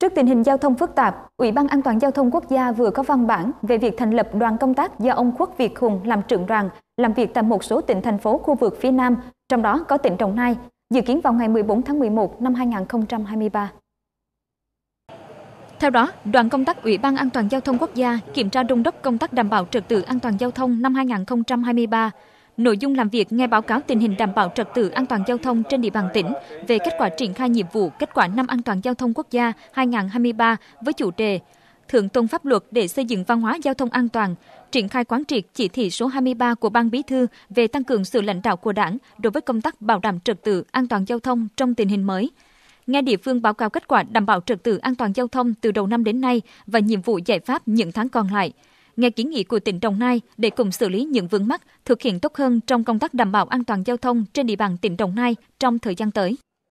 Trước tình hình giao thông phức tạp, Ủy ban An toàn giao thông quốc gia vừa có văn bản về việc thành lập đoàn công tác do ông Quốc Việt Hùng làm trưởng đoàn, làm việc tại một số tỉnh thành phố khu vực phía Nam, trong đó có tỉnh Đồng Nai, dự kiến vào ngày 14 tháng 11 năm 2023. Theo đó, đoàn công tác Ủy ban An toàn giao thông quốc gia kiểm tra đôn đốc công tác đảm bảo trật tự an toàn giao thông năm 2023 Nội dung làm việc nghe báo cáo tình hình đảm bảo trật tự an toàn giao thông trên địa bàn tỉnh về kết quả triển khai nhiệm vụ kết quả năm an toàn giao thông quốc gia 2023 với chủ đề Thượng tôn pháp luật để xây dựng văn hóa giao thông an toàn, triển khai quán triệt chỉ thị số 23 của Ban Bí thư về tăng cường sự lãnh đạo của Đảng đối với công tác bảo đảm trật tự an toàn giao thông trong tình hình mới. Nghe địa phương báo cáo kết quả đảm bảo trật tự an toàn giao thông từ đầu năm đến nay và nhiệm vụ giải pháp những tháng còn lại – nghe kiến nghị của tỉnh Đồng Nai để cùng xử lý những vướng mắc, thực hiện tốt hơn trong công tác đảm bảo an toàn giao thông trên địa bàn tỉnh Đồng Nai trong thời gian tới.